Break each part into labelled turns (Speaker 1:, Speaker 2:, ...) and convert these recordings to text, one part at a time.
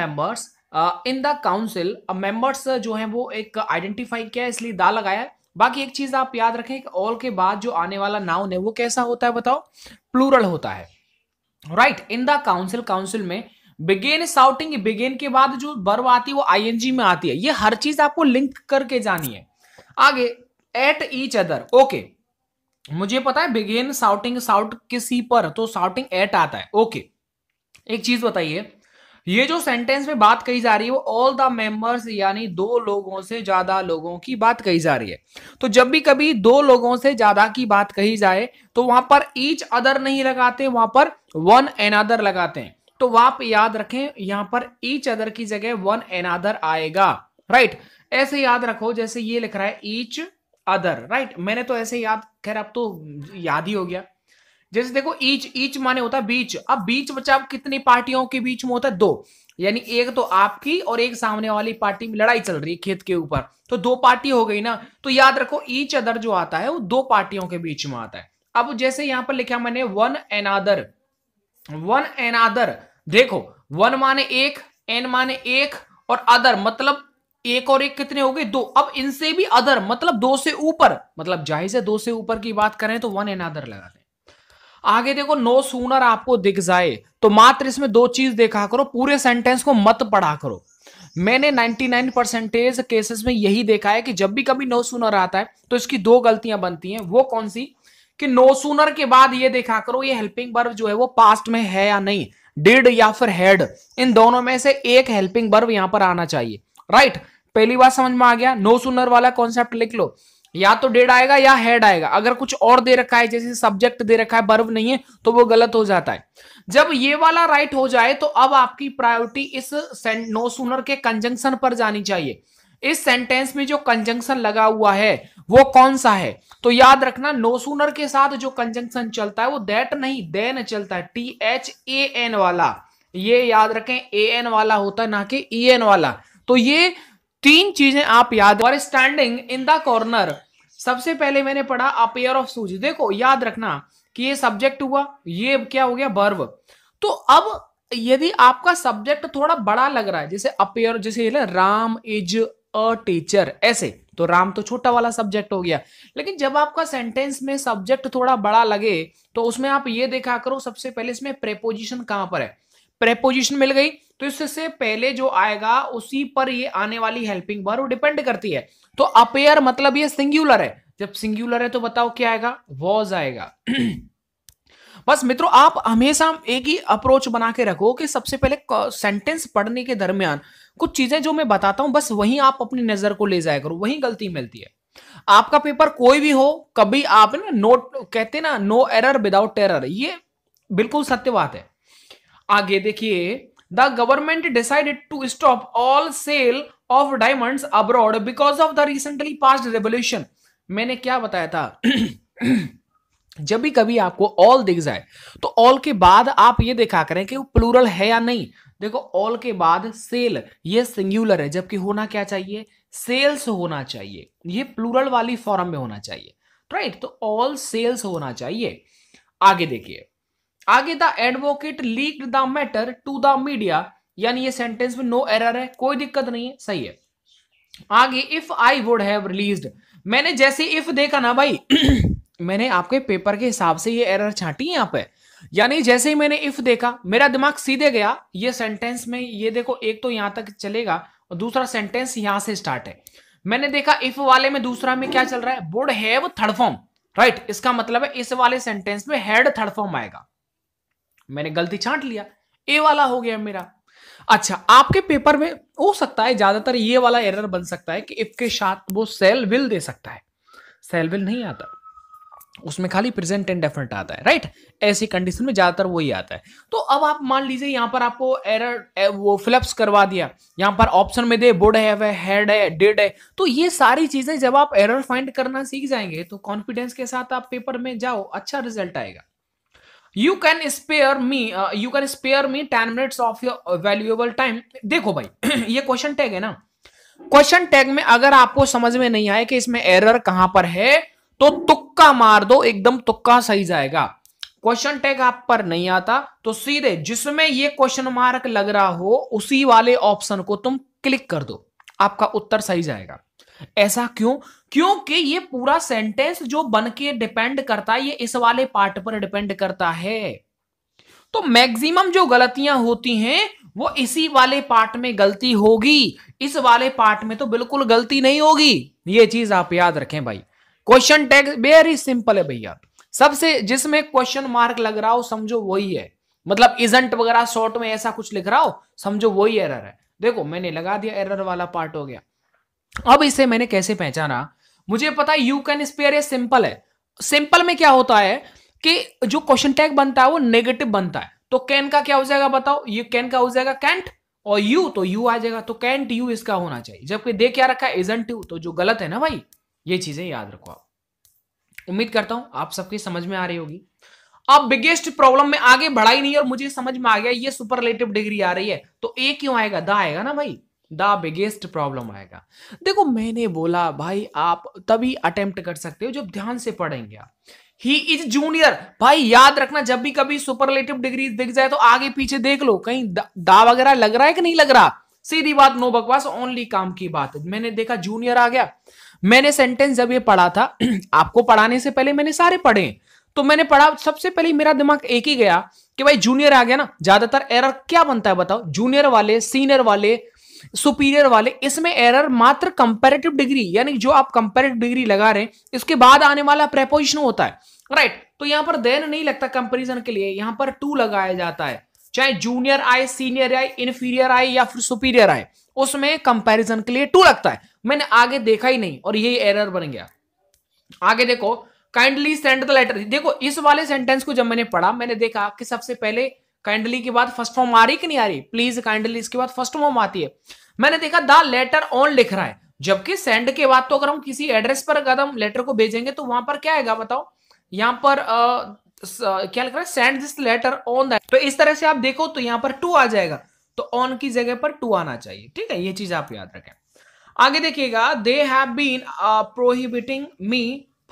Speaker 1: Members in the council members जो हैं वो एक आइडेंटिफाई किया है इसलिए दा लगाया है बाकी एक चीज आप याद रखें कि ऑल के बाद जो आने वाला नाउन है वो कैसा होता है बताओ प्लूरल होता है right in the council council में बिगेन साउटिंग बिगेन के बाद जो बर्व आती है वो आईएनजी में आती है ये हर चीज आपको लिंक करके जानी है आगे एट ईच अदर ओके मुझे पता है बिगेन साउटिंग साउट किसी पर तो साउटिंग एट आता है ओके okay. एक चीज बताइए ये जो सेंटेंस में बात कही जा रही है वो ऑल द मेंबर्स यानी दो लोगों से ज्यादा लोगों की बात कही जा रही है तो जब भी कभी दो लोगों से ज्यादा की बात कही जाए तो वहां पर ईच अदर नहीं लगाते वहां पर वन एन अदर लगाते हैं तो आप याद रखें यहां पर ईच अदर की जगह वन एन अदर आएगा राइट ऐसे याद रखो जैसे ये लिख रहा है ईच अदर राइट मैंने तो ऐसे याद खैर अब तो याद ही हो गया जैसे देखो ईच ईच माने होता है बीच अब बीच बच्चा कितनी पार्टियों के बीच में होता है दो यानी एक तो आपकी और एक सामने वाली पार्टी में लड़ाई चल रही है खेत के ऊपर तो दो पार्टी हो गई ना तो याद रखो ईच अदर जो आता है वो दो पार्टियों के बीच में आता है अब जैसे यहां पर लिखा मैंने one another one another देखो वन माने एक एन माने एक और अदर मतलब एक और एक कितने हो गए दो अब इनसे भी अदर मतलब दो से ऊपर मतलब जाहिर से दो से ऊपर की बात करें तो वन एन अदर लगा आगे देखो नो सूनर आपको दिख जाए तो मात्र इसमें दो चीज देखा करो पूरे सेंटेंस को मत पढ़ा करो मैंने 99 परसेंटेज केसेस में यही देखा है कि जब भी कभी नो सूनर आता है तो इसकी दो गलतियां बनती हैं वो कौन सी कि नो सूनर के बाद ये देखा करो ये हेल्पिंग बर्व जो है वो पास्ट में है या नहीं डिड या फिर हेड इन दोनों में से एक हेल्पिंग बर्व यहां पर आना चाहिए राइट पहली बात समझ में आ गया नो सूनर वाला कॉन्सेप्ट लिख लो या तो डेड आएगा या हेड आएगा अगर कुछ और दे रखा है जैसे सब्जेक्ट दे रखा है बर्व नहीं है तो वो गलत हो जाता है जब ये वाला राइट हो जाए तो अब आपकी प्रायोरिटी इस नो सुनर के कंजंक्शन पर जानी चाहिए इस सेंटेंस में जो कंजंक्शन लगा हुआ है वो कौन सा है तो याद रखना नो सूनर के साथ जो कंजंक्शन चलता है वो दैट नहीं देन चलता है टी एच ए एन वाला ये याद रखें ए एन वाला होता है ना कि ई e एन वाला तो ये तीन चीजें आप याद और स्टैंडिंग इन द कॉर्नर सबसे पहले मैंने पढ़ा अपेयर ऑफ सूज देखो याद रखना कि ये सब्जेक्ट हुआ ये क्या हो गया बर्व तो अब यदि आपका सब्जेक्ट थोड़ा बड़ा लग रहा है जैसे अपेयर जैसे राम इज अ टीचर ऐसे तो राम तो छोटा वाला सब्जेक्ट हो गया लेकिन जब आपका सेंटेंस में सब्जेक्ट थोड़ा बड़ा लगे तो उसमें आप ये देखा करो सबसे पहले इसमें प्रेपोजिशन कहां पर है प्रेपोजिशन मिल गई तो इससे पहले जो आएगा उसी पर ये आने वाली हेल्पिंग वर्ब डिपेंड करती है तो अपेयर मतलब ये सिंगुलर है जब सिंगुलर है तो बताओ क्या आएगा वॉज आएगा बस मित्रों आप हमेशा एक ही अप्रोच बना के रखो कि सबसे पहले सेंटेंस पढ़ने के दरमियान कुछ चीजें जो मैं बताता हूं बस वहीं आप अपनी नजर को ले जाया करो वहीं गलती मिलती है आपका पेपर कोई भी हो कभी आप ना नोट कहते ना नो एरर विदाउट टेरर ये बिल्कुल सत्य बात है आगे देखिए the government decided to stop all sale of diamonds abroad because of the recently passed revolution मैंने क्या बताया था जब भी कभी आपको ऑल दिख जाए तो ऑल के बाद आप ये देखा करें कि वो प्लूरल है या नहीं देखो ऑल के बाद सेल ये सिंगुलर है जबकि होना क्या चाहिए सेल्स होना चाहिए ये प्लूरल वाली फॉर्म में होना चाहिए राइट तो ऑल सेल्स होना चाहिए आगे देखिए आगे the advocate leak the matter to the media यानी ये सेंटेंस में नो एरर है कोई दिक्कत नहीं है सही है आगे if I would have released मैंने जैसे इफ देखा ना भाई मैंने आपके पेपर के हिसाब से ये एरर छाटी यहां पे यानी जैसे ही मैंने इफ देखा मेरा दिमाग सीधे गया ये सेंटेंस में ये देखो एक तो यहां तक चलेगा और दूसरा सेंटेंस यहां से स्टार्ट है मैंने देखा इफ वाले में दूसरा में क्या चल रहा है would have third form right इसका मतलब है इस वाले सेंटेंस में हैड थर्ड फॉर्म आएगा मैंने गलती छांट लिया ए वाला हो गया मेरा अच्छा आपके पेपर में हो सकता है ज्यादातर ये वाला एरर बन सकता है कि इफ के साथ वो सेल विल दे सकता है सेल विल नहीं आता उसमें खाली प्रेजेंट एंड डेफिनेट आता है राइट ऐसी कंडीशन में ज्यादातर वही आता है तो अब आप मान लीजिए यहां पर आपको एरर वो फिलअप्स करवा दिया यहां पर ऑप्शन में दे बुड है हेड है डेड है तो ये सारी चीजें जब आप एरर फाइंड करना सीख जाएंगे तो कॉन्फिडेंस के साथ आप पेपर में जाओ अच्छा रिजल्ट आएगा you can spare me you can spare me ten minute of your valuable time देखो भाई ये क्वेश्चन टैग है ना क्वेश्चन टैग में अगर आपको समझ में नहीं आए कि इसमें एरर कहां पर है तो तुक्का मार दो एकदम तुक्का सही जाएगा क्वेश्चन टैग आप पर नहीं आता तो सीधे जिसमें ये क्वेश्चन मार्क लग रहा हो उसी वाले ऑप्शन को तुम क्लिक कर दो आपका उत्तर सही जाएगा ऐसा क्यों क्योंकि ये पूरा सेंटेंस जो बन के डिपेंड करता है ये इस वाले पार्ट पर डिपेंड करता है तो मैक्सिमम जो गलतियां होती हैं वो इसी वाले पार्ट में गलती होगी इस वाले पार्ट में तो बिल्कुल गलती नहीं होगी ये चीज आप याद रखें भाई क्वेश्चन टैग वेरी सिंपल है भैया सबसे जिसमें क्वेश्चन मार्क लग रहा हो समझो वही है मतलब इजेंट वगैरह शॉर्ट में ऐसा कुछ लिख रहा हो समझो वही एरर है देखो मैंने लगा दिया एरर वाला पार्ट हो गया अब इसे मैंने कैसे पहचाना मुझे पता है यू कैन स्पेयर ये सिंपल है सिंपल में क्या होता है कि जो क्वेश्चन टैग बनता है वो नेगेटिव बनता है तो कैन का क्या हो जाएगा बताओ ये कैन का हो जाएगा कैंट और यू तो यू आ जाएगा तो कैंट यू इसका होना चाहिए जबकि दे क्या रखा है इजेंट यू तो जो गलत है ना भाई ये चीजें याद रखो आप उम्मीद करता हूं आप सबकी समझ में आ रही होगी अब बिगेस्ट प्रॉब्लम में आगे बढ़ाई नहीं और मुझे समझ में आ गया ये सुपरलेटिव डिग्री आ रही है तो ए क्यों आएगा द आएगा ना भाई द बिगेस्ट प्रॉब्लम आएगा देखो मैंने बोला भाई आप तभी अटेम्प्ट कर सकते हो जब ध्यान से पढ़ेंगे आप ही इज जूनियर भाई याद रखना जब भी कभी सुपरलेटिव डिग्री दिख जाए तो आगे पीछे देख लो कहीं दा वगैरह लग रहा है कि नहीं लग रहा सीधी बात नो बकवास ओनली काम की बात है मैंने देखा जूनियर आ गया मैंने सेंटेंस जब ये पढ़ा था आपको पढ़ाने से पहले मैंने सारे पढ़े तो मैंने पढ़ा सबसे पहले मेरा दिमाग एक ही गया कि भाई जूनियर आ गया ना ज्यादातर एरर क्या बनता है बताओ जूनियर वाले सीनियर वाले सुपीरियर वाले इसमें एरर मात्र कंपेरेटिव डिग्री यानी जो आप कंपेरेटिव डिग्री लगा रहे हैं इसके बाद आने वाला प्रेपोजिशन होता है राइट right, तो यहां पर देन नहीं लगता कंपेरिजन के लिए यहां पर टू लगाया जाता है चाहे जूनियर आए सीनियर आए इन्फीरियर आए या फिर सुपीरियर आए उसमें कंपेरिजन के लिए टू लगता है मैंने आगे देखा ही नहीं और ये एरर बन गया आगे देखो काइंडली सेंड द लेटर देखो इस वाले सेंटेंस को जब मैंने पढ़ा मैंने देखा कि सबसे पहले काइंडली के बाद फर्स्ट फॉर्म आ रही कि नहीं आ रही प्लीज काइंडली इसके बाद फर्स्ट फॉर्म आती है मैंने देखा द लेटर ऑन लिख रहा है जबकि सेंड के बाद तो अगर हम किसी एड्रेस पर अगर हम लेटर को भेजेंगे तो वहां पर क्या आएगा बताओ यहाँ पर आ, क्या लिख रहा है send this letter on the तो इस तरह से आप देखो तो यहाँ पर टू आ जाएगा तो ऑन की जगह पर टू आना चाहिए ठीक है ये चीज आप याद रखें आगे देखिएगा they have been prohibiting me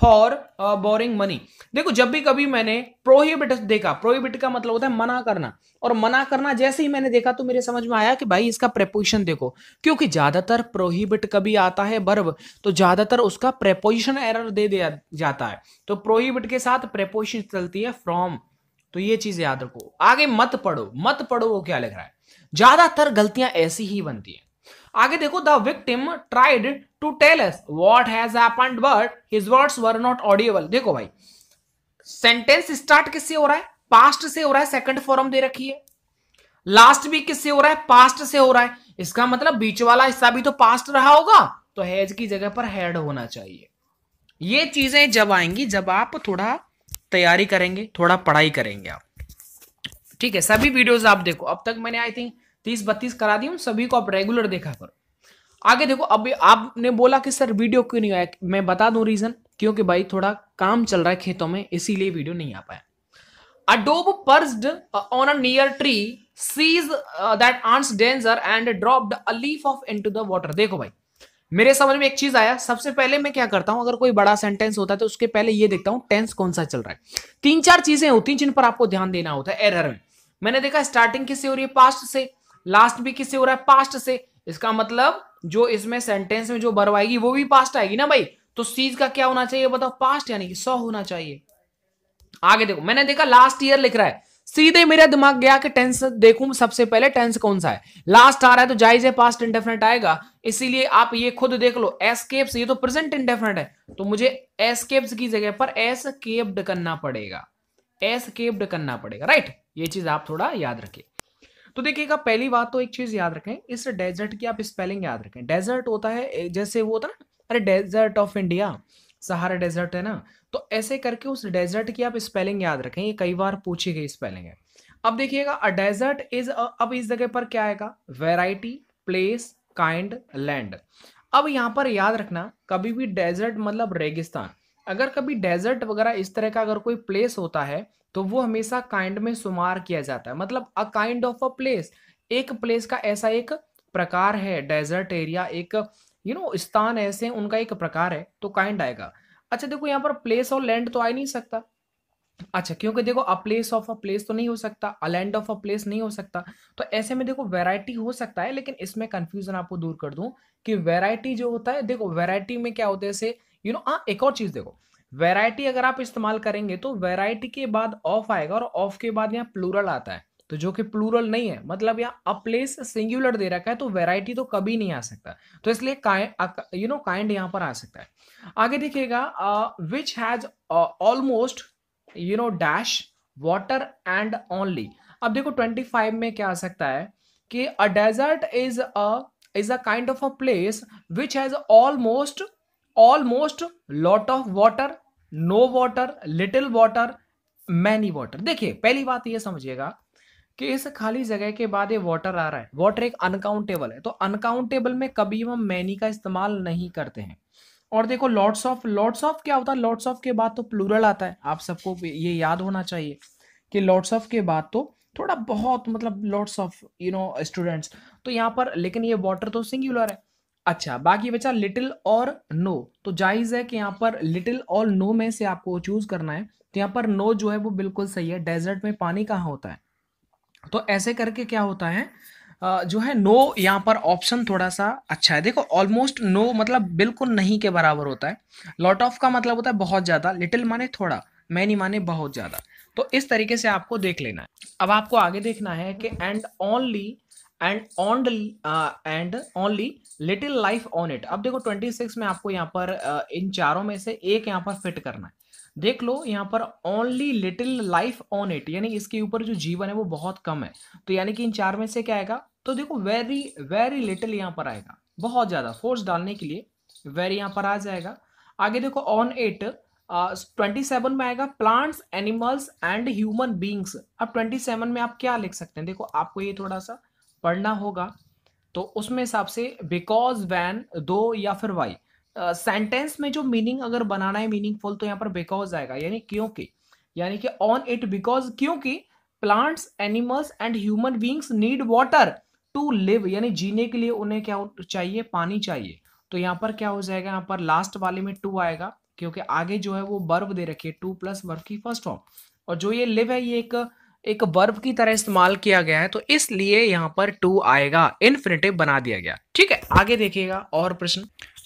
Speaker 1: for borrowing money देखो जब भी कभी मैंने प्रोहिबिट देखा प्रोहिबिट का मतलब होता है मना करना और मना करना जैसे ही मैंने देखा तो मेरे समझ में आया कि भाई इसका प्रेपोजिशन देखो क्योंकि ज्यादातर प्रोहिबिट कभी आता है बर्ब तो ज्यादातर उसका प्रेपोजिशन एरर दे दिया जाता है तो प्रोहिबिट के साथ प्रेपोजिशन चलती है फ्रॉम तो ये चीज याद रखो आगे मत पढ़ो मत पढ़ो वो क्या लिख रहा है ज्यादातर गलतियां ऐसी ही बनती है आगे देखो the victim tried to tell us what has happened but his words were not audible देखो भाई सेंटेंस स्टार्ट किससे हो रहा है पास्ट से हो रहा है सेकंड फॉर्म दे रखी है लास्ट भी किससे हो रहा है पास्ट से हो रहा है इसका मतलब बीच वाला हिस्सा भी तो पास्ट रहा होगा तो हैज की जगह पर हेड होना चाहिए ये चीजें जब आएंगी जब आप थोड़ा तैयारी करेंगे थोड़ा पढ़ाई करेंगे आप ठीक है सभी वीडियोस आप देखो अब तक मैंने आई थिंक तीस बत्तीस करा दी हूँ सभी को आप रेगुलर देखा करो आगे देखो अब आपने बोला कि सर वीडियो क्यों नहीं आया मैं बता दूं रीजन क्योंकि भाई थोड़ा काम चल रहा है खेतों में इसीलिए वीडियो नहीं आ पाया a dove perched on a near tree sees that ants danger and dropped a leaf off into the water देखो भाई मेरे समझ में एक चीज आया सबसे पहले मैं क्या करता हूं अगर कोई बड़ा सेंटेंस होता है तो उसके पहले ये देखता हूं टेंस कौन सा चल रहा है तीन चार चीजें होती हैं जिन पर आपको ध्यान देना होता है एरर में मैंने देखा स्टार्टिंग किससे हो रही है पास्ट से लास्ट भी किससे हो रहा है पास्ट से इसका मतलब जो इसमें सेंटेंस में जो बर्व आएगी वो भी पास्ट आएगी ना भाई तो सीज का क्या होना चाहिए बताओ पास्ट यानी कि सौ होना चाहिए आगे देखो मैंने देखा लास्ट ईयर लिख रहा है सीधे मेरा दिमाग गया कि टेंस देखूं सबसे पहले टेंस कौन सा है लास्ट आ रहा है तो जाइज है पास्ट इंडेफिनेट आएगा इसीलिए आप ये खुद देख लो एस्केप्स ये तो प्रेजेंट इंडेफिनेट है तो मुझे एस्केप्स की जगह पर एसकेप्ड करना पड़ेगा एसकेप्ड करना पड़ेगा राइट ये चीज आप थोड़ा याद रखिए तो देखिएगा पहली बात तो एक चीज याद रखें इस डेजर्ट की आप स्पेलिंग याद रखें डेजर्ट होता है जैसे वो होता है ना अरे desert of India Sahara desert है ना तो ऐसे करके उस डेजर्ट की आप स्पेलिंग याद रखें ये कई बार पूछी गई स्पेलिंग है अब देखिएगा अ डेजर्ट इज अब इस जगह पर क्या आएगा वेराइटी प्लेस काइंड लैंड अब यहाँ पर याद रखना कभी भी डेजर्ट मतलब रेगिस्तान अगर कभी डेजर्ट वगैरह इस तरह का अगर कोई प्लेस होता है तो वो हमेशा काइंड में शुमार किया जाता है मतलब a kind of a place एक प्लेस का ऐसा एक प्रकार है डेजर्ट एरिया एक यू नो स्थान ऐसे उनका एक प्रकार है तो काइंड आएगा अच्छा देखो यहाँ पर प्लेस और लैंड तो आ नहीं सकता अच्छा क्योंकि देखो a place of a place तो नहीं हो सकता a land of a place नहीं हो सकता तो ऐसे में देखो वैरायटी हो सकता है लेकिन इसमें कंफ्यूजन आपको दूर कर दूं कि वैरायटी जो होता है देखो वैरायटी में क्या होता है जैसे यू नो हाँ एक और चीज देखो वेराइटी अगर आप इस्तेमाल करेंगे तो वेराइटी के बाद ऑफ आएगा और ऑफ के बाद यहाँ प्लूरल आता है तो जो कि प्लूरल नहीं है मतलब यहाँ अप्लेस सिंगुलर दे रखा है तो वेराइटी तो कभी नहीं आ सकता तो इसलिए यू नो काइंड यहाँ पर आ सकता है आगे देखिएगा which has almost you know dash water and only अब देखो 25 में क्या आ सकता है कि a desert is a is a kind of a place which has almost almost lot of water no water little water many water देखिए पहली बात ये समझिएगा कि इस खाली जगह के बाद ये वाटर आ रहा है वाटर एक अनकाउंटेबल है तो अनकाउंटेबल में कभी हम मैनी का इस्तेमाल नहीं करते हैं और देखो लॉट्स ऑफ लॉट्स ऑफ क्या होता है लॉट्स ऑफ के बाद तो प्लूरल आता है आप सबको ये याद होना चाहिए कि लॉट्स ऑफ के बाद तो थोड़ा बहुत मतलब lots of you know students तो यहाँ पर लेकिन ये वाटर तो सिंगुलर है अच्छा बाकी बचा लिटिल और नो तो जायज़ है कि यहाँ पर लिटिल और नो में से आपको चूज़ करना है तो यहाँ पर नो जो है वो बिल्कुल सही है डेजर्ट में पानी कहाँ होता है तो ऐसे करके क्या होता है जो है नो यहाँ पर ऑप्शन थोड़ा सा अच्छा है देखो ऑलमोस्ट नो मतलब बिल्कुल नहीं के बराबर होता है लॉट ऑफ का मतलब होता है बहुत ज़्यादा लिटिल माने थोड़ा मैनी माने बहुत ज़्यादा तो इस तरीके से आपको देख लेना है अब आपको आगे देखना है कि and only and only and only little life on it अब देखो 26 में आपको यहाँ पर इन चारों में से एक यहाँ पर फिट करना है देख लो यहाँ पर only little life on it यानी इसके ऊपर जो जीवन है वो बहुत कम है तो यानी कि इन चार में से क्या आएगा तो देखो वेरी वेरी लिटिल यहाँ पर आएगा बहुत ज़्यादा फोर्स डालने के लिए वेरी यहाँ पर आ जाएगा आगे देखो ऑन इट ट्वेंटी सेवन में आएगा plants animals and human beings अब ट्वेंटी सेवन में आप क्या लिख सकते हैं देखो आपको ये थोड़ा सा पढ़ना होगा तो उसमें हिसाब से बिकॉज वैन दो या फिर वाई सेंटेंस uh, में जो मीनिंग अगर बनाना है मीनिंगफुल तो यहाँ पर बिकॉज आएगा यानी क्योंकि यानी कि ऑन इट बिकॉज क्योंकि plants animals and human beings need water to live यानी जीने के लिए उन्हें क्या चाहिए पानी चाहिए तो यहाँ पर क्या हो जाएगा यहाँ पर लास्ट वाले में टू आएगा क्योंकि आगे जो है वो बर्व दे रखी है टू प्लस बर्व की फर्स्ट फॉर्म और जो ये लिव है ये एक एक वर्ब की तरह इस्तेमाल किया गया है तो इसलिए यहाँ पर टू आएगा इनफिनेटिव बना दिया गया ठीक है आगे देखिएगा और प्रश्न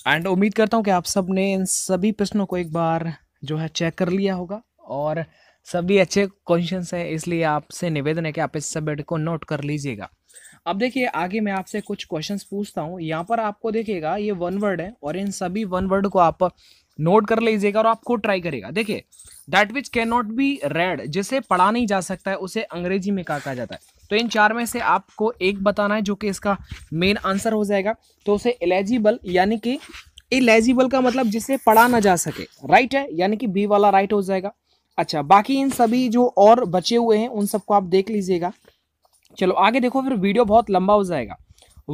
Speaker 1: एंड उम्मीद करता हूँ कि आप सब ने इन सभी प्रश्नों को एक बार जो है चेक कर लिया होगा और सभी अच्छे क्वेश्चन हैं इसलिए आपसे निवेदन है कि आप इस सब्जेक्ट को नोट कर लीजिएगा अब देखिए आगे मैं आपसे कुछ क्वेश्चंस पूछता हूँ यहाँ पर आपको देखिएगा ये वन वर्ड है और इन सभी वन वर्ड को आप नोट कर लीजिएगा और आपको ट्राई करेगा देखिए that which can not be read जिसे पढ़ा नहीं जा सकता है उसे अंग्रेजी में कहा कहा जाता है तो इन चार में से आपको एक बताना है जो कि इसका मेन आंसर हो जाएगा तो उसे एलिजिबल यानी कि इलेजिबल का मतलब जिसे पढ़ा ना जा सके राइट है यानी कि बी वाला राइट हो जाएगा अच्छा बाकी इन सभी जो और बचे हुए हैं उन सबको आप देख लीजिएगा चलो आगे देखो फिर वीडियो बहुत लंबा हो जाएगा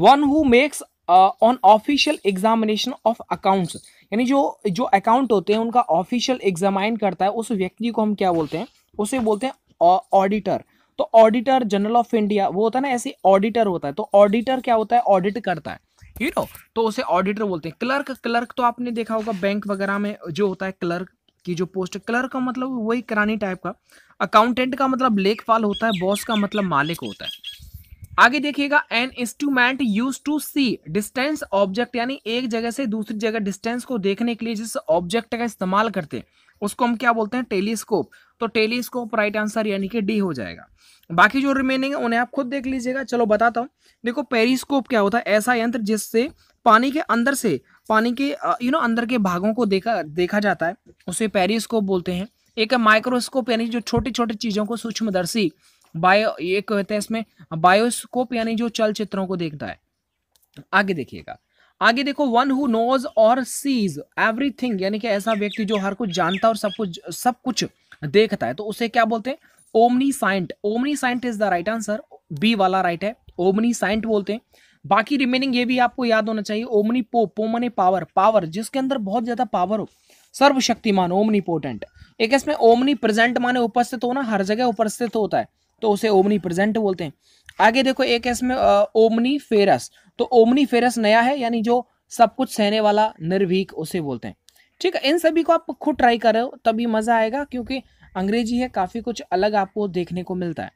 Speaker 1: one who makes on official examination of accounts यानी जो जो अकाउंट होते हैं उनका ऑफिशियल एग्जामाइन करता है उस व्यक्ति को हम क्या बोलते हैं उसे बोलते हैं ऑडिटर तो ऑडिटर जनरल ऑफ इंडिया वो होता है ना ऐसे ऑडिटर होता है तो ऑडिटर क्या होता है ऑडिट करता है यू नो तो उसे ऑडिटर बोलते हैं क्लर्क क्लर्क तो आपने देखा होगा बैंक वगैरह में जो होता है क्लर्क की जो पोस्ट क्लर्क का मतलब वही करानी टाइप का अकाउंटेंट का मतलब लेखपाल होता है बॉस का मतलब मालिक होता है आगे देखिएगा an instrument use to see distance object यानी एक जगह से दूसरी जगह डिस्टेंस को देखने के लिए जिस ऑब्जेक्ट का इस्तेमाल करते हैं उसको हम क्या बोलते हैं टेलीस्कोप तो टेलीस्कोप राइट आंसर यानी कि डी हो जाएगा बाकी जो रिमेनिंग है उन्हें आप खुद देख लीजिएगा चलो बताता हूँ देखो पेरीस्कोप क्या होता है ऐसा यंत्र जिससे पानी के अंदर से पानी के यू नो अंदर के भागों को देखा देखा जाता है उसे पेरीस्कोप बोलते हैं एक माइक्रोस्कोप यानी जो छोटी छोटी चीज़ों को सूक्ष्मदर्शी बायो ये कहते हैं इसमें बायोस्कोप यानी जो चलचित्रों को देखता है आगे देखिएगा आगे देखो वन हु नोज और सीज एवरीथिंग यानी कि ऐसा व्यक्ति जो हर कुछ जानता और सब कुछ सब कुछ देखता है तो उसे क्या बोलते हैं omniscient omniscient is the right answer B वाला राइट है ओमनी साइंट बोलते हैं बाकी रिमेनिंग ये भी आपको याद होना चाहिए ओमनी पो पोमने पावर पावर जिसके अंदर बहुत ज्यादा पावर हो सर्वशक्तिमान ओमनी पोटेंट एक इसमें ओमनी प्रेजेंट माने उपस्थित होना हर जगह उपस्थित होता है तो उसे ओमनी प्रेजेंट बोलते हैं आगे देखो एक है इसमें ओमनी फेरस तो ओमनी फेरस नया है यानी जो सब कुछ सहने वाला निर्भीक उसे बोलते हैं ठीक है इन सभी को आप खुद ट्राई कर रहे हो तभी मज़ा आएगा क्योंकि अंग्रेजी है काफ़ी कुछ अलग आपको देखने को मिलता है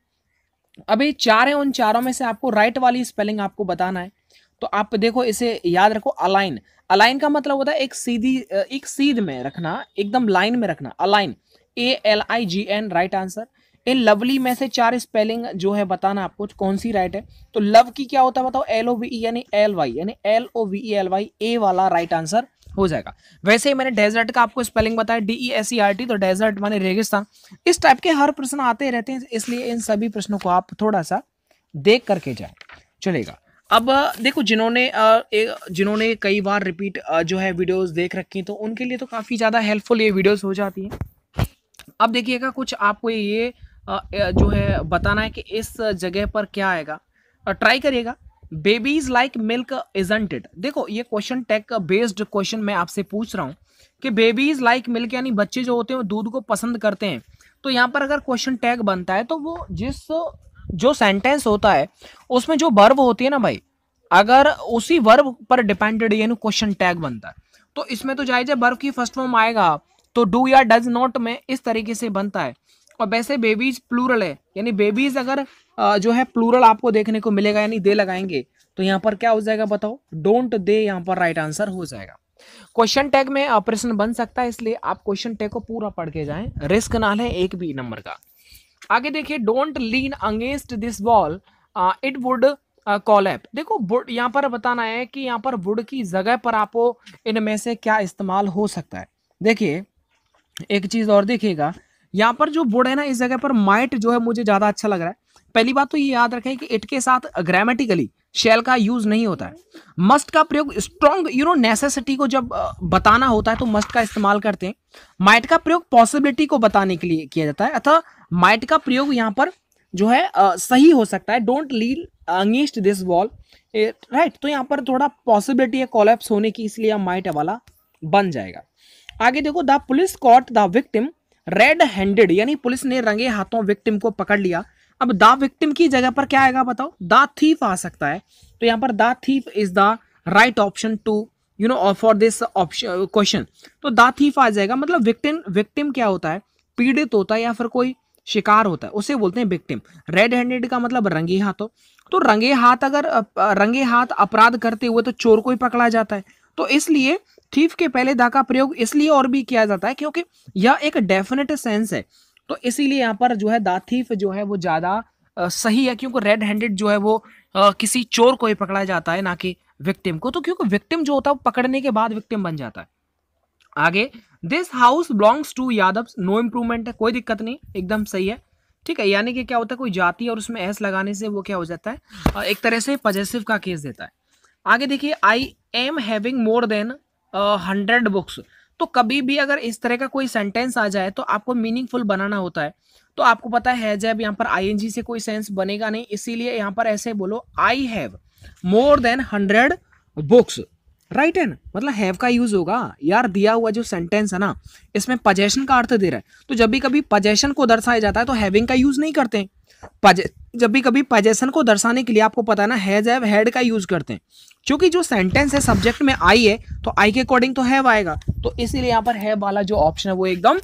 Speaker 1: अभी चार है उन चारों में से आपको राइट वाली स्पेलिंग आपको बताना है तो आप देखो इसे याद रखो अलाइन अलाइन का मतलब होता है एक सीधी एक सीध में रखना एकदम लाइन में रखना align A L I G N right answer in lovely में से चार स्पेलिंग जो है बताना आपको कौन सी राइट है तो लव की क्या होता है बताओ एल ओ वी ई यानी एल वाई यानी L O V E L Y A वाला राइट आंसर हो जाएगा वैसे ही मैंने डेजर्ट का आपको स्पेलिंग बताया D E S E R T तो डेजर्ट माने रेगिस्तान इस टाइप के हर प्रश्न आते रहते हैं इसलिए इन सभी प्रश्नों को आप थोड़ा सा देख करके जाए चलेगा अब देखो जिन्होंने जिन्होंने कई बार रिपीट जो है वीडियोस देख रखी तो उनके लिए तो काफ़ी ज़्यादा हेल्पफुल ये वीडियोस हो जाती हैं अब देखिएगा कुछ आपको ये जो है बताना है कि इस जगह पर क्या आएगा ट्राई करिएगा babies like milk isn't it देखो ये क्वेश्चन टेक बेस्ड क्वेश्चन मैं आपसे पूछ रहा हूँ कि बेबीज लाइक मिल्क यानी बच्चे जो होते हैं दूध को पसंद करते हैं तो यहाँ पर अगर क्वेश्चन टैग बनता है तो वो जिस जो सेंटेंस होता है उसमें जो वर्ब होती है ना भाई अगर उसी वर्ब पर डिपेंडेड यानी क्वेश्चन टैग बनता है तो इसमें तो जाए वर्ब की फर्स्ट फॉर्म आएगा तो डू या डज नॉट में इस तरीके से बनता है और वैसे बेबीज प्लूरल है यानी बेबीज अगर जो है प्लूरल आपको देखने को मिलेगा यानी दे लगाएंगे तो यहाँ पर क्या हो जाएगा बताओ डोंट दे यहाँ पर राइट आंसर हो जाएगा क्वेश्चन टैग में ऑपरेशन बन सकता है इसलिए आप क्वेश्चन टैग को पूरा पढ़ के जाए रिस्क ना लें एक भी नंबर का आगे देखिए don't lean against this wall it would collapse देखो वुड यहाँ पर बताना है कि यहाँ पर वुड की जगह पर आपको इनमें से क्या इस्तेमाल हो सकता है देखिए एक चीज़ और देखिएगा यहाँ पर जो वर्ड है ना इस जगह पर माइट जो है मुझे ज्यादा अच्छा लग रहा है पहली बात तो ये याद रखें कि इट के साथ ग्रामेटिकली शेल का यूज नहीं होता है मस्ट का प्रयोग स्ट्रॉन्ग यू नो नेसेसिटी को जब बताना होता है तो मस्ट का इस्तेमाल करते हैं माइट का प्रयोग पॉसिबिलिटी को बताने के लिए किया जाता है अतः माइट का प्रयोग यहाँ पर जो है आ, सही हो सकता है don't lean against this wall right तो यहाँ पर थोड़ा पॉसिबिलिटी है कॉलेप्स होने की इसलिए माइट वाला बन जाएगा आगे देखो the police caught the victim red handed यानी पुलिस ने रंगे हाथों विक्टिम को पकड़ लिया अब द विक्टिम की जगह पर क्या आएगा बताओ द थीफ आ सकता है तो यहां पर the thief is the right option to you know for this option question तो द थीफ आ जाएगा मतलब विक्टिम विक्टिम क्या होता है पीड़ित होता है या फिर कोई शिकार होता है उसे बोलते हैं विक्टिम रेड हैंडेड का मतलब रंगे हाथों तो रंगे हाथ अगर रंगे हाथ अपराध करते हुए तो चोर को ही पकड़ा जाता है तो इसलिए थीफ के पहले दा का प्रयोग इसलिए और भी किया जाता है क्योंकि यह एक डेफिनेट सेंस है तो इसीलिए यहाँ पर जो है दा थीफ जो है वो ज़्यादा सही है क्योंकि रेड हैंडेड जो है वो आ, किसी चोर को ही पकड़ा जाता है ना कि विक्टिम को तो क्योंकि विक्टिम जो होता है वो पकड़ने के बाद विक्टिम बन जाता है आगे this house belongs to Yadav no improvement है कोई दिक्कत नहीं एकदम सही है ठीक है यानी कि क्या होता है कोई जाति और उसमें एस लगाने से वो क्या हो जाता है एक तरह से पजेसिव का केस देता है आगे देखिए I am having more than hundred books तो कभी भी अगर इस तरह का कोई सेंटेंस आ जाए तो आपको मीनिंगफुल बनाना होता है तो आपको पता है जब यहाँ पर आईएनजी से कोई सेंस बनेगा नहीं इसीलिए यहाँ पर ऐसे बोलो I have more than hundred books right ना मतलब हैव का यूज होगा यार दिया हुआ जो सेंटेंस है ना इसमें पजेशन का अर्थ दे रहा है तो जब भी कभी पजेशन को दर्शाया जाता है तो हैविंग का यूज नहीं करते हैं जब भी कभी पजेशन को दर्शाने के लिए आपको पता है ना हैज हैव हैड का यूज करते हैं क्योंकि जो सेंटेंस है सब्जेक्ट में आई है तो आई के अकॉर्डिंग तो हैव आएगा तो इसीलिए यहाँ पर हैव वाला जो ऑप्शन है वो एकदम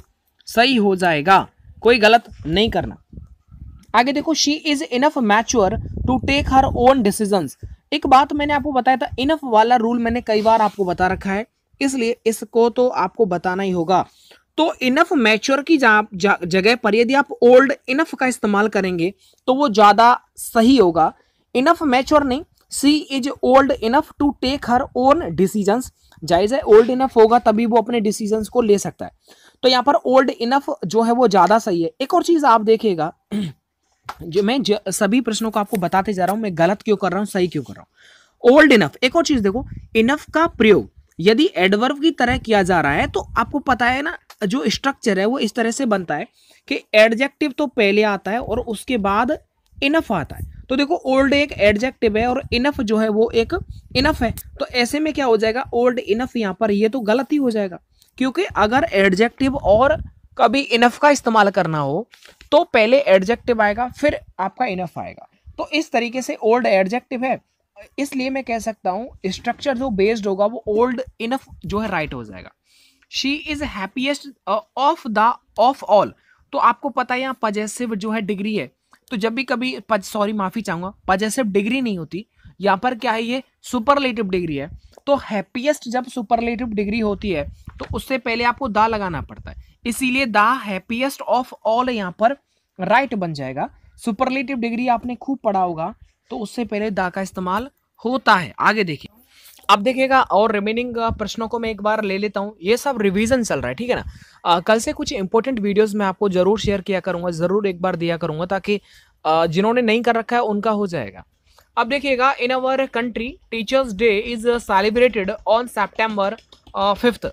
Speaker 1: सही हो जाएगा कोई गलत नहीं करना आगे देखो she is enough mature to take her own decision एक बात मैंने आपको बताया था इनफ वाला रूल मैंने कई बार आपको बता रखा है इसलिए इसको तो आपको बताना ही होगा तो इनफ मैच्योर की जगह पर यदि आप ओल्ड इनफ का इस्तेमाल करेंगे तो वो ज़्यादा सही होगा इनफ मैच्योर नहीं she is old enough to take her own decision जायज है ओल्ड इनफ होगा तभी वो अपने डिसीजन को ले सकता है तो यहाँ पर ओल्ड इनफ जो है वो ज़्यादा सही है एक और चीज़ आप देखिएगा जो मैं ज, सभी प्रश्नों को आपको बताते जा रहा हूं मैं गलत क्यों कर रहा हूँ सही क्यों कर रहा हूं ओल्ड इनफ एक और चीज़ देखो इनफ का प्रयोग यदि एडवर्व की तरह किया जा रहा है तो आपको पता है ना जो स्ट्रक्चर है वो इस तरह से बनता है कि एडजेक्टिव तो पहले आता है और उसके बाद इनफ आता है तो देखो ओल्ड एक एडजेक्टिव है और इनफ जो है वो एक इनफ है तो ऐसे में क्या हो जाएगा ओल्ड इनफ यहाँ पर ये तो गलत ही हो जाएगा क्योंकि अगर एडजेक्टिव और कभी इनफ का इस्तेमाल करना हो तो पहले एडजेक्टिव आएगा फिर आपका इनफ आएगा तो इस तरीके से ओल्ड एडजेक्टिव है इसलिए मैं कह सकता हूँ स्ट्रक्चर जो बेस्ड होगा वो ओल्ड इनफ जो है राइट हो जाएगा she is happiest of the of all तो आपको पता है यहाँ पजेसिव जो है डिग्री है तो जब भी कभी सॉरी माफी चाहूंगा पजेसिव डिग्री नहीं होती यहाँ पर क्या है ये सुपरलेटिव डिग्री है तो हैप्पीएस्ट जब सुपरलेटिव डिग्री होती है तो उससे पहले आपको दा लगाना पड़ता है इसीलिए दा हैप्पीएस्ट ऑफ ऑल यहाँ पर राइट बन जाएगा सुपरलेटिव डिग्री आपने खूब पढ़ा होगा तो उससे पहले दा का इस्तेमाल होता है आगे देखिए अब देखिएगा और रिमेनिंग प्रश्नों को मैं एक बार ले लेता हूँ ये सब रिवीजन चल रहा है ठीक है ना आ, कल से कुछ इंपॉर्टेंट वीडियोस मैं आपको जरूर शेयर किया करूँगा ज़रूर एक बार दिया करूँगा ताकि जिन्होंने नहीं कर रखा है उनका हो जाएगा अब देखिएगा in our country teachers day is celebrated on September fifth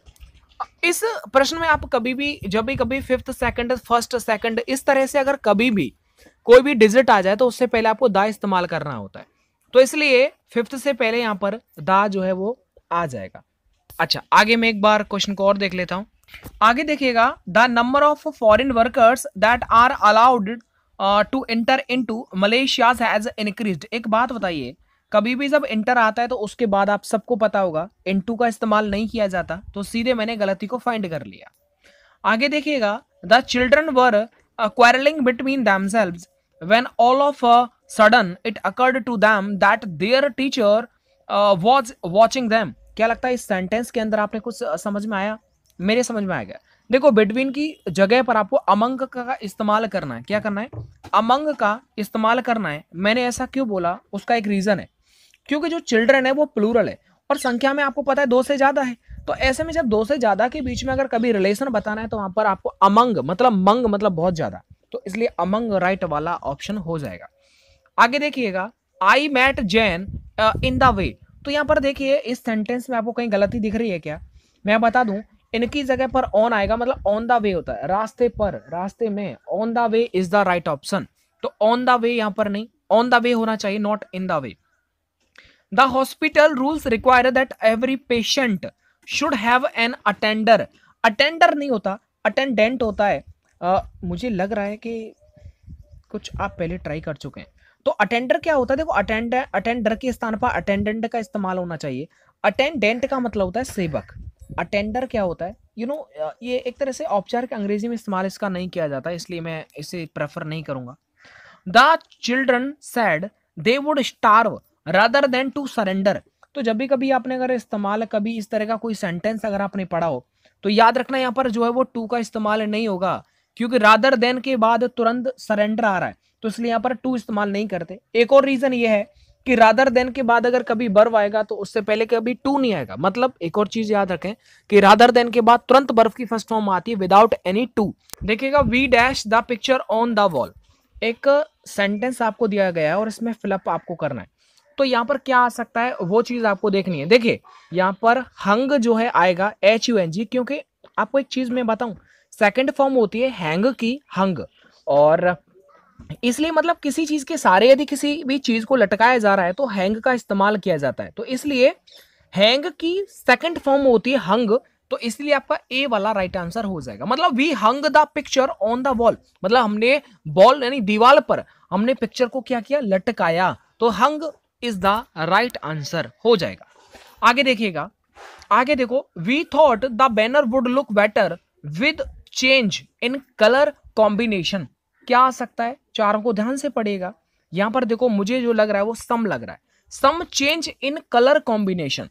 Speaker 1: इस प्रश्न में आप कभी भी जब भी कभी फिफ्थ सेकेंड फर्स्ट सेकेंड इस तरह से अगर कभी भी कोई भी डिजिट आ जाए तो उससे पहले आपको दा इस्तेमाल करना होता है तो इसलिए फिफ्थ से पहले यहाँ पर दा जो है वो आ जाएगा अच्छा आगे मैं एक बार क्वेश्चन को और देख लेता हूँ आगे देखिएगा the number of foreign workers that are allowed to enter into Malaysia has increase एक बात बताइए कभी भी जब इंटर आता है तो उसके बाद आप सबको पता होगा टू का इस्तेमाल नहीं किया जाता तो सीधे मैंने गलती को फाइंड कर लिया आगे देखिएगा the children were quarrelling between themselves when all of sudden it occurred to them that their teacher was watching them क्या लगता है इस सेंटेंस के अंदर आपने कुछ uh, समझ में आया मेरे समझ में आ गया देखो बिटवीन की जगह पर आपको अमंग का इस्तेमाल करना है क्या करना है अमंग का इस्तेमाल करना है मैंने ऐसा क्यों बोला उसका एक रीज़न है क्योंकि जो चिल्ड्रन है वो प्लूरल है और संख्या में आपको पता है दो से ज़्यादा है तो ऐसे में जब दो से ज़्यादा के बीच में अगर कभी रिलेशन बताना है तो वहाँ पर आपको अमंग मतलब मंग मतलब बहुत ज़्यादा तो इसलिए अमंग राइट वाला ऑप्शन हो जाएगा आगे देखिएगा I met Jain in the way तो यहाँ पर देखिए इस सेंटेंस में आपको कहीं गलती दिख रही है क्या मैं बता दूं इनकी जगह पर ऑन आएगा मतलब ऑन द वे होता है रास्ते पर रास्ते में on the way is the right option तो ऑन द वे यहाँ पर नहीं ऑन द वे होना चाहिए not in the way the hospital rules require that every patient should have an attender attender नहीं होता अटेंडेंट होता है आ, uh, मुझे लग रहा है कि कुछ आप पहले ट्राई कर चुके हैं तो अटेंडर क्या होता है देखो अटेंड अटेंडर के स्थान पर अटेंडेंट का इस्तेमाल होना चाहिए अटेंडेंट का मतलब होता है सेवक अटेंडर क्या होता है यू you नो know, ये एक तरह से औपचारिक अंग्रेजी में इस्तेमाल इसका नहीं किया जाता इसलिए मैं इसे प्रेफर नहीं करूँगा the children said they would starve rather than to surrender तो जब भी कभी आपने अगर इस्तेमाल कभी इस तरह का कोई सेंटेंस अगर आपने पढ़ा हो तो याद रखना यहाँ पर जो है वो टू का इस्तेमाल नहीं होगा क्योंकि रादर देन के बाद तुरंत सरेंडर आ रहा है तो इसलिए यहाँ पर टू इस्तेमाल नहीं करते एक और रीजन ये है कि रादर देन के बाद अगर कभी बर्फ आएगा तो उससे पहले कभी टू नहीं आएगा मतलब एक और चीज याद रखें कि रादर देन के बाद तुरंत बर्फ की फर्स्ट फॉर्म आती है विदाउट एनी टू देखिएगा we dash the picture on the wall एक सेंटेंस आपको दिया गया है और इसमें फिलअप आपको करना है तो यहाँ पर क्या आ सकता है वो चीज़ आपको देखनी है देखिए यहाँ पर हंग जो है आएगा एच यू एन जी क्योंकि आपको एक चीज़ मैं बताऊं सेकंड फॉर्म होती है हैंग की हंग और इसलिए मतलब किसी चीज़ के सारे यदि किसी भी चीज़ को लटकाया जा रहा है तो हैंग का इस्तेमाल किया जाता है तो इसलिए हैंग की सेकंड फॉर्म होती है हंग तो इसलिए आपका ए वाला राइट आंसर हो जाएगा मतलब we hung the picture on the wall मतलब हमने बॉल यानी दीवार पर हमने पिक्चर को क्या किया लटकाया तो hung is the right answer हो जाएगा आगे देखिएगा आगे देखो we thought the banner would look better with change in colour combination क्या आ सकता है चारों को ध्यान से पड़ेगा यहां पर देखो मुझे जो लग रहा है वो सम लग रहा है some change in colour combination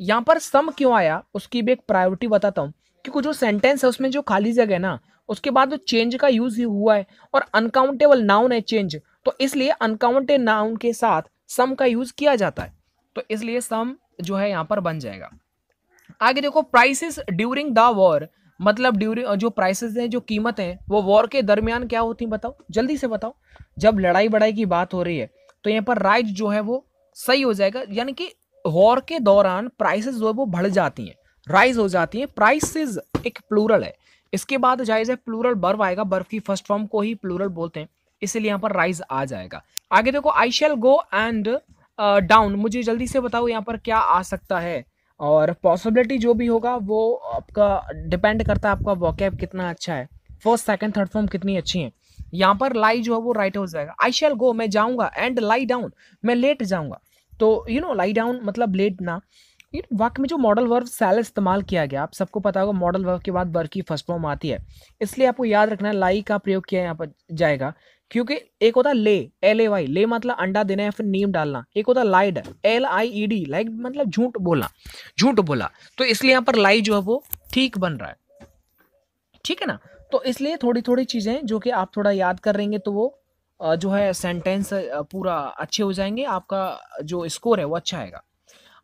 Speaker 1: यहां पर सम क्यों आया उसकी भी एक प्रायोरिटी बताता हूँ क्योंकि जो सेंटेंस है उसमें जो खाली जगह है ना उसके बाद जो चेंज का यूज ही हुआ है और अनकाउंटेबल नाउन है चेंज तो इसलिए अनकाउंटेड नाउन के साथ सम का यूज किया जाता है तो इसलिए सम जो है यहाँ पर बन जाएगा आगे देखो प्राइसेस ड्यूरिंग द वॉर मतलब ड्यूरिंग जो प्राइसेस हैं जो कीमत हैं वो वॉर के दरमियान क्या होती बताओ जल्दी से बताओ जब लड़ाई बड़ाई की बात हो रही है तो यहाँ पर राइज जो है वो सही हो जाएगा यानी कि वॉर के दौरान प्राइसेस जो है वो बढ़ जाती हैं राइज हो जाती हैं प्राइसेस एक प्लूरल है इसके बाद जायज है प्लूरल बर्फ आएगा बर्फ की फर्स्ट फॉर्म को ही प्लूरल बोलते हैं इसलिए यहाँ पर राइज आ जाएगा आगे देखो I shall go and down मुझे जल्दी से बताओ यहाँ पर क्या आ सकता है और पॉसिबिलिटी जो भी होगा वो आपका डिपेंड करता है आपका वॉकैप कितना अच्छा है फर्स्ट सेकंड थर्ड फॉर्म कितनी अच्छी है यहाँ पर लाई जो है वो राइट हो जाएगा आई शैल गो मैं जाऊँगा एंड लाई डाउन मैं लेट जाऊँगा तो यू नो लाई डाउन मतलब लेट ना वाक्य में जो मॉडल वर्ब सेल इस्तेमाल किया गया आप सबको पता होगा मॉडल वर्ब के बाद वर्ब की फर्स्ट फॉर्म आती है इसलिए आपको याद रखना लाई का प्रयोग किया यहाँ पर जाएगा क्योंकि एक होता ले एल ए वाई ले मतलब अंडा देना या फिर नीम डालना एक होता lied L I E D like मतलब झूठ बोला झूठ बोला तो इसलिए यहाँ पर लाई जो है वो ठीक बन रहा है ठीक है ना तो इसलिए थोड़ी थोड़ी चीज़ें जो कि आप थोड़ा याद कर रहेंगे तो वो जो है सेंटेंस पूरा अच्छे हो जाएंगे आपका जो स्कोर है वो अच्छा आएगा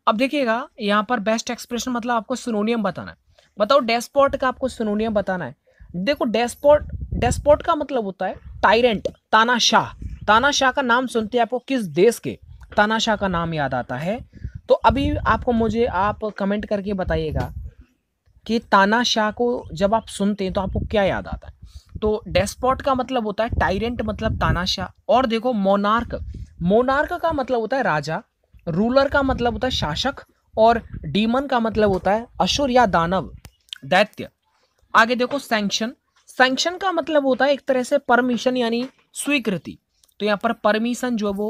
Speaker 1: अब देखिएगा यहाँ पर बेस्ट एक्सप्रेशन मतलब आपको सुनोनियम बताना है बताओ डेस्पॉट का आपको सुनोनियम बताना है देखो डेस्पोट डेस्पोर्ट का मतलब होता है टायरेंट तानाशाह तानाशाह का नाम सुनते हैं आपको किस देश के तानाशाह का नाम याद आता है तो अभी आपको मुझे आप कमेंट करके बताइएगा कि तानाशाह को जब आप सुनते हैं तो आपको क्या याद आता है तो डेस्पोर्ट का मतलब होता है टायरेंट मतलब तानाशाह और देखो मोनार्क मोनार्क का मतलब होता है राजा रूलर का मतलब होता है शासक और डीमन का मतलब होता है असुर या दानव दैत्य आगे देखो सैंक्शन सैंक्शन का मतलब होता है एक तरह से परमिशन यानी स्वीकृति तो यहाँ पर परमिशन जो वो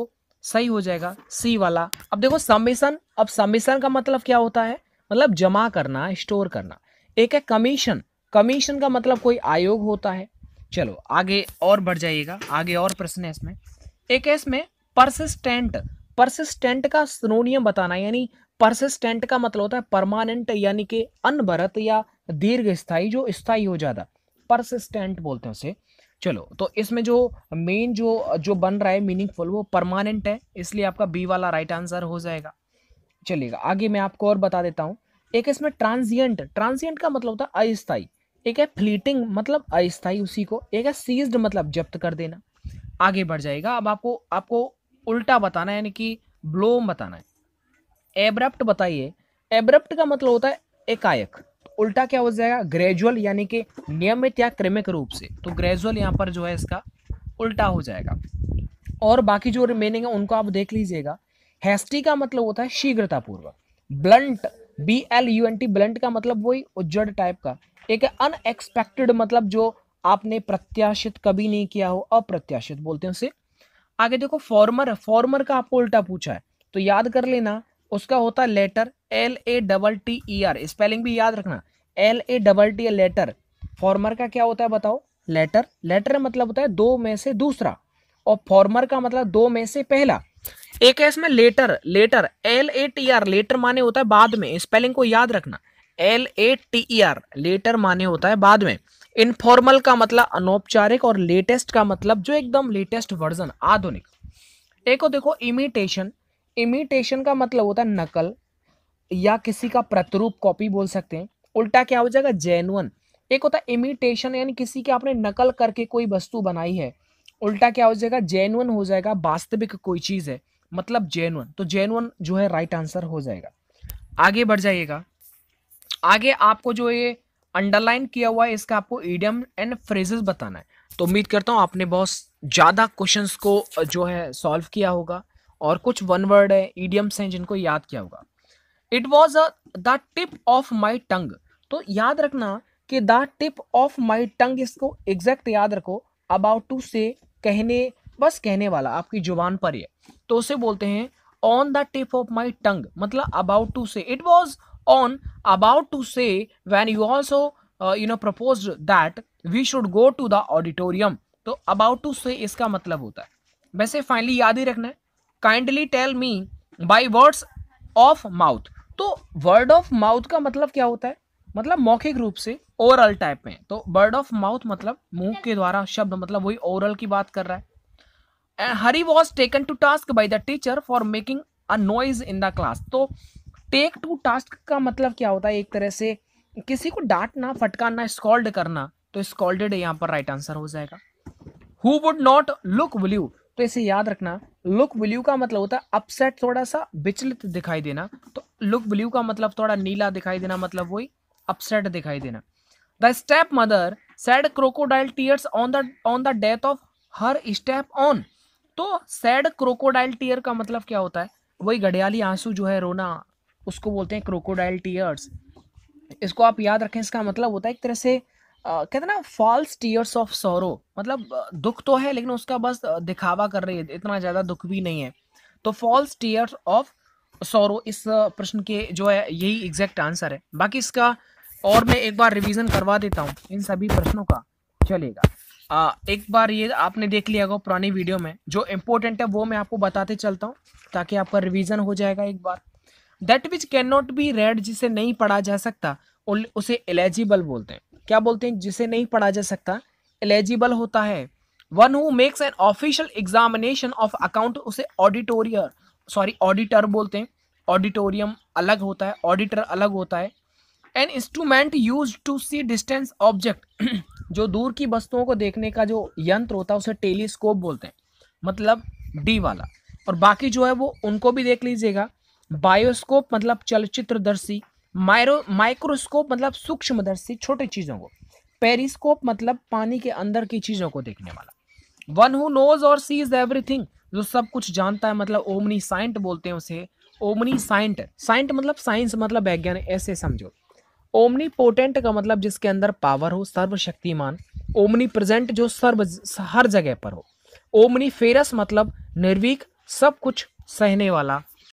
Speaker 1: सही हो जाएगा सी वाला अब देखो सबमिशन अब सबमिशन का मतलब क्या होता है मतलब जमा करना स्टोर करना एक है कमीशन कमीशन का मतलब कोई आयोग होता है चलो आगे और बढ़ जाइएगा आगे और प्रश्न है इसमें एक है इसमें परसिस्टेंट परसिस्टेंट का सिनोनियम बताना यानी परसिस्टेंट का मतलब होता है परमानेंट यानी कि अनबरत या दीर्घ स्थायी जो स्थायी हो ज़्यादा परसिस्टेंट बोलते हैं उसे चलो तो इसमें जो मेन जो जो बन रहा है मीनिंगफुल वो परमानेंट है इसलिए आपका बी वाला राइट आंसर हो जाएगा चलिएगा आगे मैं आपको और बता देता हूँ एक इसमें ट्रांजियंट ट्रांजियंट का मतलब होता है अस्थायी एक है फ्लीटिंग मतलब अस्थायी उसी को एक है सीज्ड मतलब जब्त कर देना आगे बढ़ जाएगा अब आपको आपको उल्टा बताना है यानी कि ब्लोम बताना है एब्रप्ट बताइए एब्रप्ट का मतलब होता है एकाएक उल्टा क्या हो जाएगा ग्रेजुअल यानी कि नियमित या क्रमिक रूप से तो ग्रेजुअल यहाँ पर जो है इसका उल्टा हो जाएगा और बाकी जो रिमेनिंग है उनको आप देख लीजिएगा हैस्टी का मतलब होता है शीघ्रतापूर्वक blunt B L U N T blunt का मतलब वही उज्जड़ टाइप का एक अनएक्सपेक्टेड मतलब जो आपने प्रत्याशित कभी नहीं किया हो अप्रत्याशित बोलते हैं उसे आगे देखो फॉर्मर फॉर्मर का आपको उल्टा पूछा है तो याद कर लेना उसका होता है latter L A double T E R spelling भी याद रखना L A double T A latter former का क्या होता है बताओ लेटर लेटर मतलब होता है दो में से दूसरा और फॉर्मर का मतलब दो में से पहला एक है इसमें later later L A T R later माने होता है बाद में स्पेलिंग को याद रखना L A T E R later माने होता है बाद में इनफॉर्मल का मतलब अनौपचारिक और लेटेस्ट का मतलब जो एकदम लेटेस्ट वर्जन आधुनिक एक देखो इमिटेशन इमिटेशन का मतलब होता है नकल या किसी का प्रतिरूप कॉपी बोल सकते हैं उल्टा क्या हो जाएगा जेनुअन एक होता है इमिटेशन यानी किसी की आपने नकल करके कोई वस्तु बनाई है उल्टा क्या हो जाएगा जेनुअन हो जाएगा वास्तविक कोई चीज़ है मतलब जेनुअन तो जेनुअन जो है राइट आंसर हो जाएगा आगे बढ़ जाइएगा आगे आपको जो ये अंडरलाइन किया हुआ है इसका आपको ईडियम एंड फ्रेजेस बताना है तो उम्मीद करता हूँ आपने बहुत ज़्यादा क्वेश्चंस को जो है सॉल्व किया होगा और कुछ वन वर्ड है ईडियम्स हैं जिनको याद किया होगा it was the tip of my tongue तो याद रखना कि the tip of my tongue इसको एग्जैक्ट याद रखो अबाउट टू से कहने बस कहने वाला आपकी जुबान पर है तो उसे बोलते हैं on the tip of my tongue मतलब about to say it was on about to say when you also you know propose that we should go to the auditorium तो अबाउट टू से इसका मतलब होता है वैसे finally याद ही रखना है kindly tell me by words of mouth तो वर्ड ऑफ माउथ का मतलब क्या होता है मतलब मौखिक रूप से ओरल टाइप में तो बर्ड ऑफ माउथ मतलब मुंह के द्वारा शब्द मतलब वही ओरल की बात कर रहा है and Hari was taken to task by the teacher for making a noise in the class तो टेक टू टास्क का मतलब क्या होता है एक तरह से किसी को डांटना फटकाना स्कॉल्ड करना तो स्कॉल्डेड यहाँ पर राइट आंसर हो जाएगा who would not look will you तो इसे याद रखना लुक ब्ल्यू का मतलब होता है अपसेट थोड़ा सा विचलित दिखाई देना तो लुक ब्ल्यू का मतलब थोड़ा नीला दिखाई देना मतलब वही अपसेट दिखाई देना the step mother said crocodile tears on the on the death of her step on तो सैड क्रोकोडाइल टीयर का मतलब क्या होता है वही घड़ियाली आंसू जो है रोना उसको बोलते हैं क्रोकोडाइल टीयर्स इसको आप याद रखें इसका मतलब होता है एक तरह से कहते ना फॉल्स टीयर्स ऑफ सोरो मतलब दुख तो है लेकिन उसका बस दिखावा कर रही है इतना ज़्यादा दुख भी नहीं है तो फॉल्स टीयर्स ऑफ सौरो इस प्रश्न के जो है यही एग्जैक्ट आंसर है बाकी इसका और मैं एक बार रिवीजन करवा देता हूँ इन सभी प्रश्नों का चलेगा आ, एक बार ये आपने देख लिया होगा पुरानी वीडियो में जो इम्पोर्टेंट है वो मैं आपको बताते चलता हूँ ताकि आपका रिवीजन हो जाएगा एक बार that which can not be read जिसे नहीं पढ़ा जा सकता उसे एलिजिबल बोलते हैं क्या बोलते हैं जिसे नहीं पढ़ा जा सकता एलिजिबल होता है one who makes an official examination of account उसे ऑडिटोरियर सॉरी ऑडिटर बोलते हैं ऑडिटोरियम अलग होता है ऑडिटर अलग होता है an instrument use to see distance object जो दूर की वस्तुओं को देखने का जो यंत्र होता है उसे टेलीस्कोप बोलते हैं मतलब डी वाला और बाकी जो है वो उनको भी देख लीजिएगा बायोस्कोप मतलब चलचित्रदर्शी माइरो माइक्रोस्कोप मतलब सूक्ष्मदर्शी छोटी चीज़ों को पेरिस्कोप मतलब पानी के अंदर की चीज़ों को देखने वाला वन हु नोज और सीज एवरीथिंग जो सब कुछ जानता है मतलब ओमनी साइंट बोलते हैं उसे ओमनी साइंट साइंट मतलब साइंस मतलब वैज्ञानिक ऐसे समझो ओमनी पोटेंट का मतलब जिसके अंदर पावर हो सर्वशक्तिमान ओमनी प्रेजेंट जो सर्व हर जगह पर हो ओमनी फेरस मतलब निर्वीक सब कुछ सहने वाला